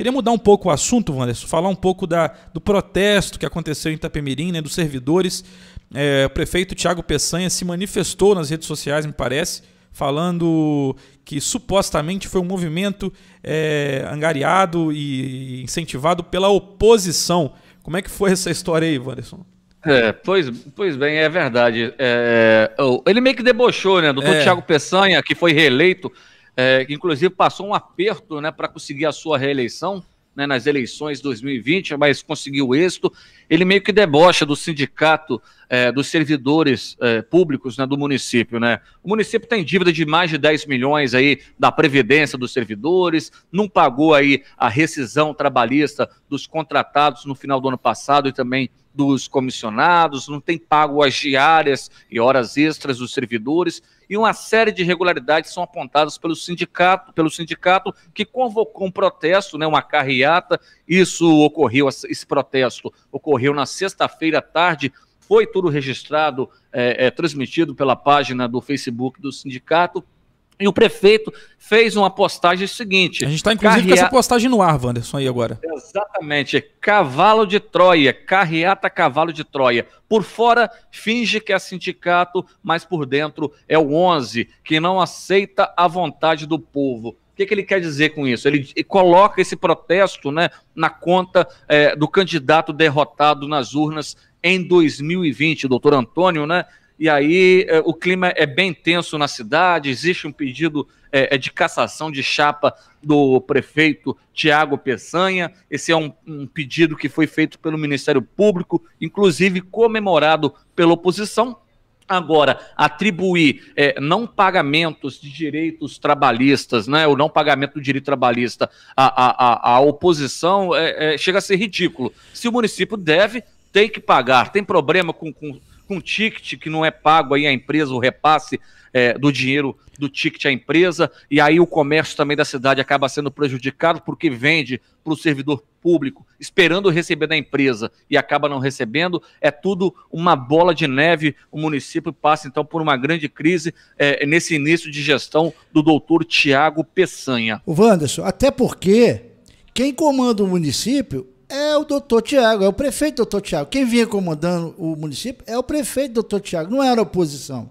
Queria mudar um pouco o assunto, Wanderson, falar um pouco da, do protesto que aconteceu em Itapemirim, né, dos servidores. É, o prefeito Tiago Peçanha se manifestou nas redes sociais, me parece, falando que supostamente foi um movimento é, angariado e incentivado pela oposição. Como é que foi essa história aí, Wanderson? É, pois, pois bem, é verdade. É, é ele meio que debochou, né? Doutor é. Tiago Peçanha, que foi reeleito é, inclusive passou um aperto né, para conseguir a sua reeleição né, nas eleições de 2020, mas conseguiu êxito. Ele meio que debocha do sindicato é, dos servidores é, públicos né, do município. Né? O município tem dívida de mais de 10 milhões aí da Previdência dos servidores, não pagou aí a rescisão trabalhista dos contratados no final do ano passado e também dos comissionados, não tem pago as diárias e horas extras dos servidores, e uma série de irregularidades são apontadas pelo sindicato, pelo sindicato que convocou um protesto, né, uma carreata. Isso ocorreu, esse protesto ocorreu na sexta-feira à tarde, foi tudo registrado, é, é, transmitido pela página do Facebook do sindicato. E o prefeito fez uma postagem seguinte. A gente está inclusive com essa postagem no ar, Wanderson, aí agora. Exatamente. Cavalo de Troia, carreata cavalo de Troia. Por fora finge que é sindicato, mas por dentro é o 11, que não aceita a vontade do povo. O que, que ele quer dizer com isso? Ele coloca esse protesto né, na conta é, do candidato derrotado nas urnas em 2020, doutor Antônio, né? e aí é, o clima é bem tenso na cidade, existe um pedido é, é, de cassação de chapa do prefeito Tiago Peçanha. Esse é um, um, pedido que foi feito pelo Ministério Público, inclusive comemorado pela oposição. Agora, atribuir é, não pagamentos de direitos trabalhistas, né, o não pagamento do direito trabalhista à, à, à oposição é, é, chega a ser ridículo. Se o município deve, tem que pagar. Tem problema com, com com ticket que não é pago aí à empresa, o repasse é, do dinheiro do ticket à empresa, e aí o comércio também da cidade acaba sendo prejudicado porque vende para o servidor público, esperando receber da empresa e acaba não recebendo, é tudo uma bola de neve. O município passa então por uma grande crise é, nesse início de gestão do doutor Tiago Peçanha. O Wanderson, até porque quem comanda o município é o doutor Tiago, é o prefeito doutor Tiago. Quem vinha comandando o município é o prefeito doutor Tiago, não era a oposição.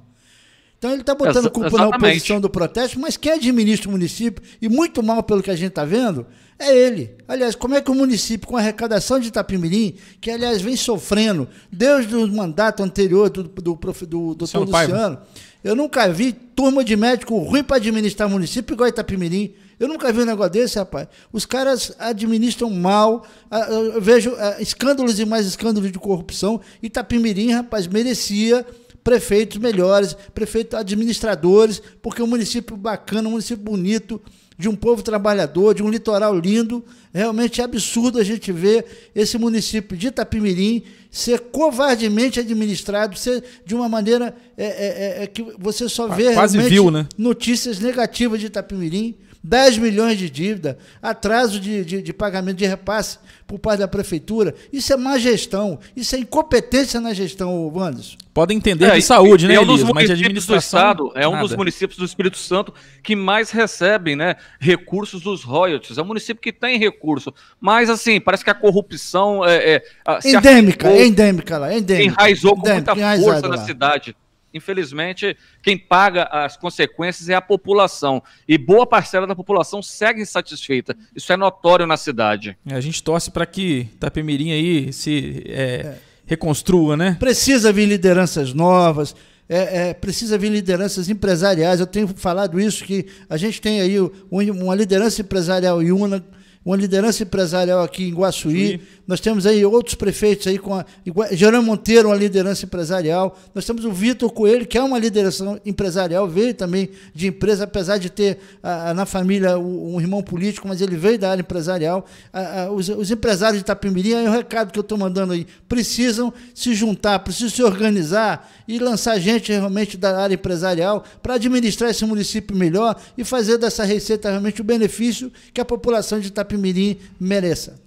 Então ele está botando Ex culpa exatamente. na oposição do protesto, mas quem administra o município, e muito mal pelo que a gente está vendo, é ele. Aliás, como é que o município, com a arrecadação de Itapimirim, que aliás vem sofrendo desde o mandato anterior do, do, do, do doutor Luciano, Paiva. eu nunca vi turma de médico ruim para administrar município igual Itapimirim. Eu nunca vi um negócio desse, rapaz. Os caras administram mal, ah, eu vejo ah, escândalos e mais escândalos de corrupção. Itapimirim, rapaz, merecia prefeitos melhores, prefeitos administradores, porque é um município bacana, um município bonito, de um povo trabalhador, de um litoral lindo. Realmente é absurdo a gente ver esse município de Itapimirim ser covardemente administrado, ser de uma maneira é, é, é, é que você só vê Quase viu, né? notícias negativas de Itapimirim. 10 milhões de dívida, atraso de, de, de pagamento de repasse por parte da prefeitura. Isso é má gestão, isso é incompetência na gestão, Wanderson. Podem entender é, de saúde, né, é um dos Elias, mas administração, do estado, é um nada. dos municípios do Espírito Santo que mais recebem, né, recursos dos royalties. É um município que tem recurso, mas assim, parece que a corrupção é, é endêmica, é endêmica lá, é endêmica. Enraizou com endêmica, muita força lá. na cidade infelizmente, quem paga as consequências é a população. E boa parcela da população segue insatisfeita. Isso é notório na cidade. É, a gente torce para que Itapemirim aí se é, reconstrua, né? Precisa vir lideranças novas. É, é, precisa vir lideranças empresariais. Eu tenho falado isso, que a gente tem aí uma liderança empresarial e uma uma liderança empresarial aqui em Guaçuí. Sim. Nós temos aí outros prefeitos aí com a Gerão Monteiro, uma liderança empresarial. Nós temos o Vitor Coelho, que é uma liderança empresarial, veio também de empresa, apesar de ter a, a, na família um irmão político, mas ele veio da área empresarial. A, os, os, empresários de Itapimirim, é o recado que eu estou mandando aí, precisam se juntar, precisam se organizar e lançar gente realmente da área empresarial para administrar esse município melhor e fazer dessa receita realmente o benefício que a população de Itapimirim Itapimirim mereça.